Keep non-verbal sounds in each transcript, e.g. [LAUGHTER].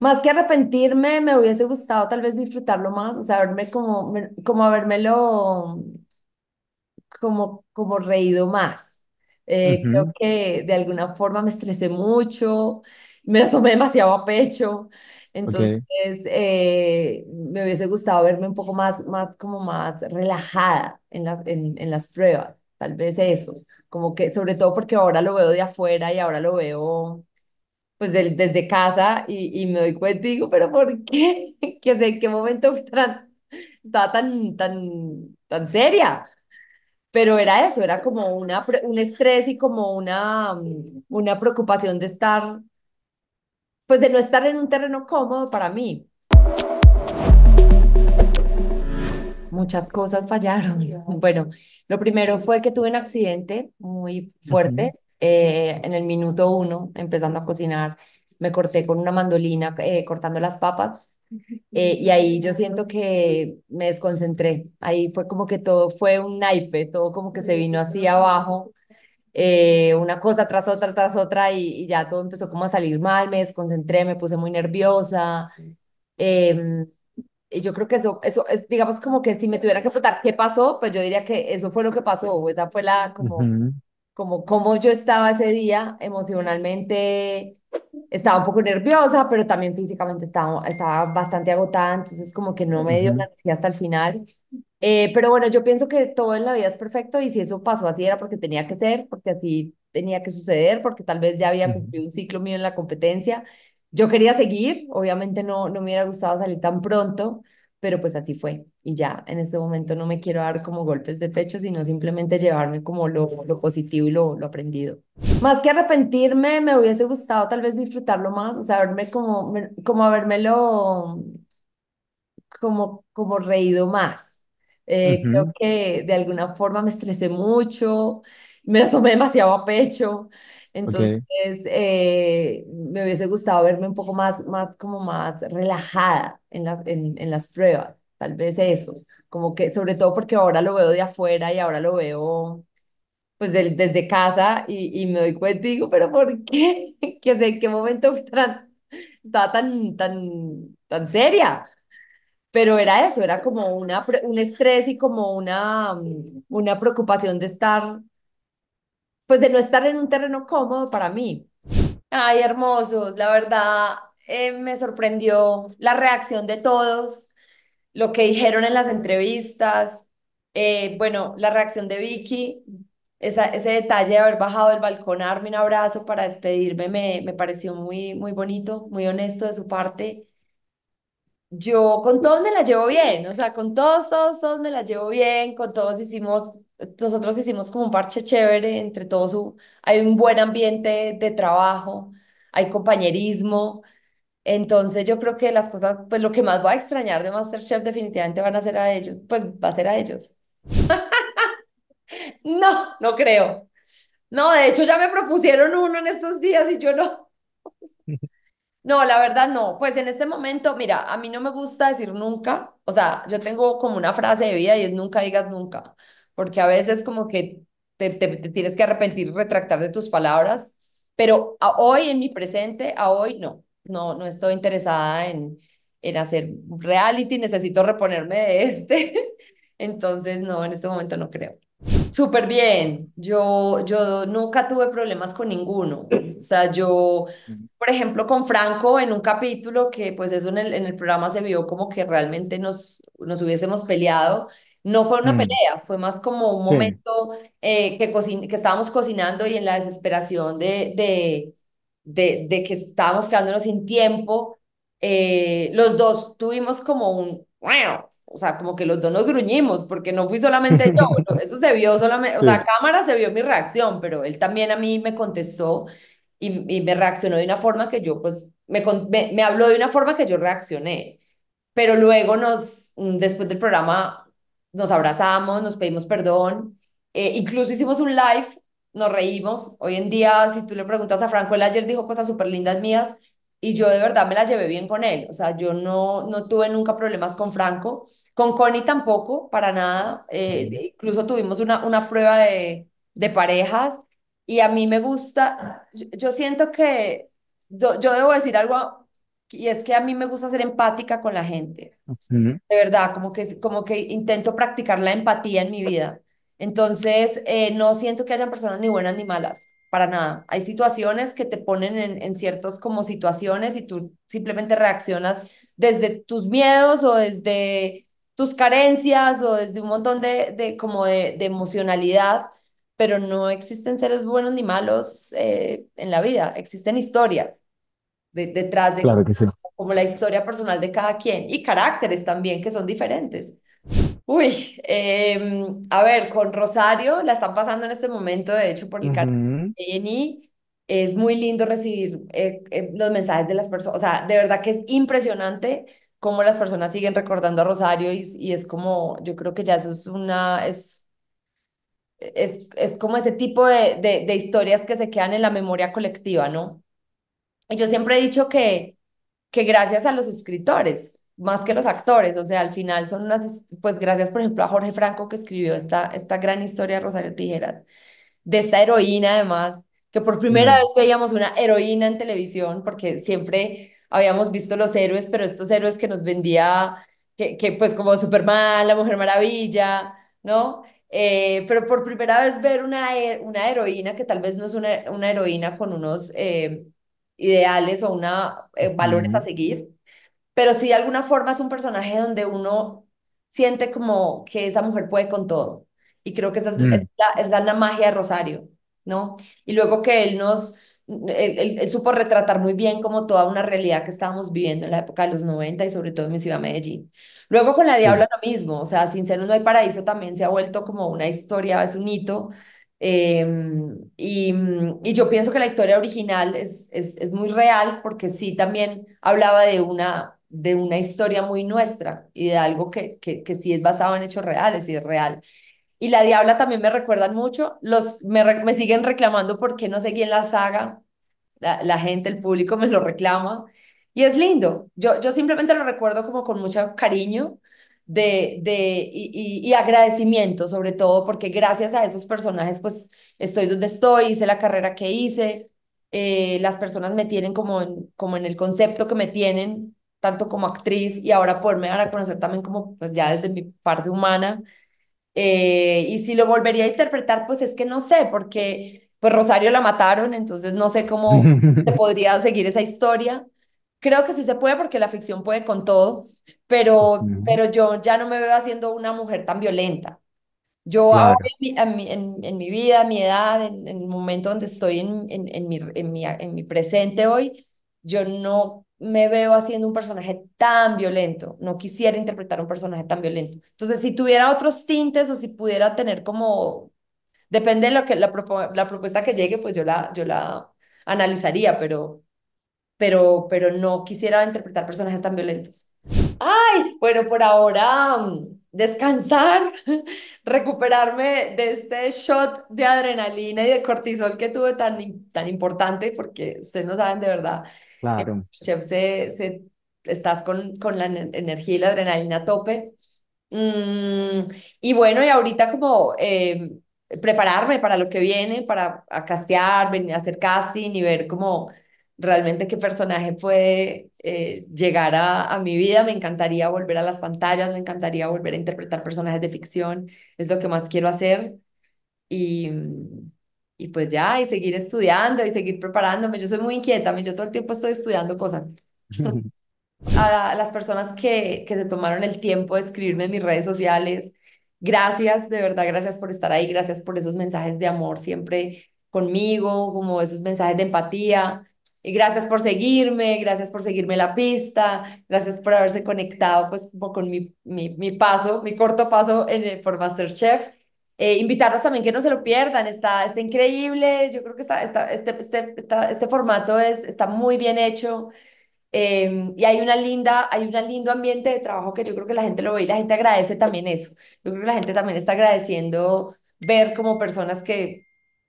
Más que arrepentirme, me hubiese gustado tal vez disfrutarlo más, o sea, como, como habérmelo como, como reído más. Eh, creo que de alguna forma me estresé mucho, me lo tomé demasiado a pecho, entonces eh, me hubiese gustado verme un poco más, más como más relajada en las, en, en las pruebas, tal vez eso, como que sobre todo porque ahora lo veo de afuera y ahora lo veo pues desde casa y, me doy cuenta y digo, pero ¿por qué? [LAUGHS] que sé qué momento estaba tan, tan, tan seria. Pero era eso, era como una, un estrés y como una, mm, una preocupación de estar, pues de no estar en un terreno cómodo para mí. Muchas cosas fallaron. [LAUGHS] Bueno, lo primero fue que tuve un accidente muy fuerte. Eh, en el minuto uno, empezando a cocinar, me corté con una mandolina eh, cortando las papas. Eh, y ahí yo siento que me desconcentré. Ahí fue como que todo fue un naipe, todo como que se vino así abajo, una cosa tras otra, tras otra, y, ya todo empezó como a salir mal. Me desconcentré, me puse muy nerviosa. Em, y yo creo que eso, eso es, digamos, como que si me tuviera que preguntar qué pasó, pues yo diría que eso fue lo que pasó, esa fue la como como yo estaba ese día emocionalmente, estaba un poco nerviosa, pero también físicamente estaba, estaba bastante agotada, entonces como que no me dio la energía hasta el final. Eh, pero bueno, yo pienso que todo en la vida es perfecto y si eso pasó así era porque tenía que ser, porque así tenía que suceder, porque tal vez ya había cumplido un ciclo mío en la competencia. Yo quería seguir, obviamente no, no me hubiera gustado salir tan pronto, pero pues así fue. Y ya en este momento no me quiero dar como golpes de pecho, sino simplemente llevarme como lo, lo positivo y lo, aprendido. Más que arrepentirme, me hubiese gustado tal vez disfrutarlo más, o sea, como, como habérmelo como, como reído más. Eh, creo que de alguna forma me estresé mucho, me lo tomé demasiado a pecho. Entonces, eh, me hubiese gustado verme un poco más, más como más relajada en, las en, en, las pruebas, tal vez eso, como que sobre todo porque ahora lo veo de afuera y ahora lo veo pues desde casa y, y, me doy cuenta y digo, pero ¿por qué? [LAUGHS] que sé qué momento tan, estaba tan, tan, tan seria? pero era eso, era como una, un estrés y como una, una preocupación de estar pues de no estar en un terreno cómodo para mí. Ay, hermosos, la verdad eh, me sorprendió la reacción de todos, lo que dijeron en las entrevistas, eh, bueno, la reacción de Vicky, esa, ese detalle de haber bajado del balcón a darme un abrazo para despedirme me, me pareció muy, muy bonito, muy honesto de su parte. Yo con todos me la llevo bien, o sea, con todos, todos, todos me la llevo bien, con todos hicimos nosotros hicimos como un parche chévere entre todos, hay un buen ambiente de trabajo, hay compañerismo, entonces yo creo que las cosas, pues lo que más va a extrañar de Masterchef definitivamente van a ser a ellos, pues va a ser a ellos. [LAUGHS] no, no creo. No, de hecho ya me propusieron uno en estos días y yo no. No, la verdad no. Pues en este momento, mira, a mí no me gusta decir nunca. O sea, yo tengo como una frase de vida y es nunca digas nunca porque a veces como que te, tienes que arrepentir, retractar de tus palabras, pero hoy en mi presente, a hoy no, no, no estoy interesada en, en hacer reality, necesito reponerme de este, [LAUGHS] entonces no, en este momento no creo. Súper bien. Yo, yo nunca tuve problemas con ninguno. O sea, yo, por ejemplo, con Franco en un capítulo que pues eso en el, en el programa se vio como que realmente nos, nos hubiésemos peleado no fue una mm. pelea, fue más como un momento eh, que, que estábamos cocinando y en la desesperación de, de, de, que estábamos quedándonos sin tiempo, eh, los dos tuvimos como un, o sea, como que los dos nos gruñimos, porque no fui solamente yo, [LAUGHS] eso se vio solamente, o sea, cámara se vio mi reacción, pero él también a mí me contestó y, me reaccionó de una forma que yo, pues, me, me habló de una forma que yo reaccioné. Pero luego nos, mm, después del programa, nos abrazamos, nos pedimos perdón, eh, incluso hicimos un live, nos reímos. Hoy en día, si tú le preguntas a Franco, él ayer dijo cosas súper lindas mías y yo de verdad me las llevé bien con él. O sea, yo no, no tuve nunca problemas con Franco, con Connie tampoco, para nada. Eh, incluso tuvimos una, una prueba de, parejas y a mí me gusta, yo, siento que yo debo decir algo y es que a mí me gusta ser empática con la gente. De verdad, como que, como que intento practicar la empatía en mi vida. Entonces, eh, no siento que hayan personas ni buenas ni malas, para nada. Hay situaciones que te ponen en, en ciertas como situaciones y tú simplemente reaccionas desde tus miedos o desde tus carencias o desde un montón de, como de, emocionalidad, pero no existen seres buenos ni malos eh, en la vida, existen historias de, detrás de como la historia personal de cada quien y caracteres también que son diferentes. Uy, em, a ver, con Rosario la están pasando en este momento, de hecho, por el Es muy lindo recibir eh, eh, los mensajes de las personas. O sea, de verdad que es impresionante cómo las personas siguen recordando a Rosario y, y es como, yo creo que ya eso es una, es, es, como ese tipo de, de historias que se quedan en la memoria colectiva, ¿no? yo siempre he dicho que, que gracias a los escritores, más que los actores, o sea, al final son unas, pues gracias por ejemplo a Jorge Franco que escribió esta, esta gran historia de Rosario Tijeras, de esta heroína además, que por primera vez veíamos una heroína en televisión, porque siempre habíamos visto los héroes, pero estos héroes que nos vendía, que, que pues como Superman, la Mujer Maravilla, ¿no? Eh, pero por primera vez ver una, eh, una heroína que tal vez no es una, una heroína con unos... Eh, ideales o una, eh, valores a seguir, pero sí de alguna forma es un personaje donde uno siente como que esa mujer puede con todo. Y creo que esa es, mm. la, magia de Rosario, ¿no? Y luego que él nos, él, supo retratar muy bien como toda una realidad que estábamos viviendo en la época de los 90 y sobre todo en mi ciudad Medellín. Luego con La Diabla lo mismo, o sea, Sin Ser No Hay Paraíso también se ha vuelto como una historia, es un hito Em, y, mm, y, yo pienso que la historia original es, es, es, muy real porque sí también hablaba de una, de una historia muy nuestra y de algo que, que, que sí es basado en hechos reales y es real. Y La Diabla también me recuerdan mucho, los, me, me siguen reclamando por qué no seguí en la saga, la, la, gente, el público me lo reclama y es lindo, yo, yo simplemente lo recuerdo como con mucho cariño de, y, agradecimiento sobre todo, porque gracias a esos personajes pues estoy donde estoy, hice la carrera que hice, eh, las personas me tienen como en, como en el concepto que me tienen, tanto como actriz y ahora poderme dar a conocer también como pues ya desde mi parte humana. Eh, y si lo volvería a interpretar, pues es que no sé, porque pues Rosario la mataron, entonces no sé cómo [LAUGHS] se podría seguir esa historia. Creo que sí se puede porque la ficción puede con todo, pero, pero yo ya no me veo haciendo una mujer tan violenta. Yo ahora en mi, en, en mi, vida, mi edad, en, el momento donde estoy en, mi, mi, en mi presente hoy, yo no me veo haciendo un personaje tan violento, no quisiera interpretar un personaje tan violento. Entonces, si tuviera otros tintes o si pudiera tener como, depende de lo que la, la propuesta que llegue, pues yo la, yo la analizaría, pero, pero, pero no quisiera interpretar personajes tan violentos. Ay, bueno, por ahora mm, descansar, [LAUGHS] recuperarme de este shot de adrenalina y de cortisol que tuve tan, tan importante, porque ustedes no saben de verdad. Claro. Chef, se, se, estás con, con la energía y la adrenalina a tope. Mm, y bueno, y ahorita como em, prepararme para lo que viene, para castear, venir a hacer casting y ver cómo realmente qué personaje puede eh, llegar a, mi vida. Me encantaría volver a las pantallas, me encantaría volver a interpretar personajes de ficción, es lo que más quiero hacer. Y, mm, y pues ya, y seguir estudiando y seguir preparándome. Yo soy muy inquieta, yo todo el tiempo estoy estudiando cosas. a, [LAUGHS] [LAUGHS] a las personas que, que se tomaron el tiempo de escribirme en mis redes sociales, gracias, de verdad, gracias por estar ahí, gracias por esos mensajes de amor siempre conmigo, como esos mensajes de empatía gracias por seguirme, gracias por seguirme la pista, gracias por haberse conectado pues con mi, mi, mi, paso, mi corto paso en, por Masterchef. Eh, invitarlos también que no se lo pierdan, está, está increíble, yo creo que está, está este, este, este formato es, está muy bien hecho em, y hay una linda, hay un lindo ambiente de trabajo que yo creo que la gente lo ve y la gente agradece también eso. Yo creo que la gente también está agradeciendo ver como personas que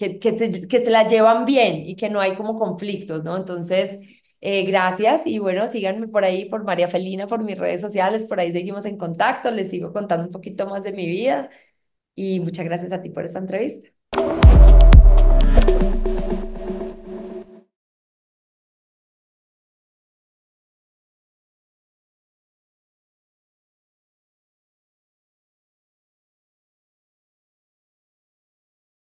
que, que, se, que se la llevan bien y que no hay como conflictos, ¿no? Entonces, eh, gracias y bueno, síganme por ahí, por María Felina, por mis redes sociales, por ahí seguimos en contacto, les sigo contando un poquito más de mi vida y muchas gracias a ti por esta entrevista.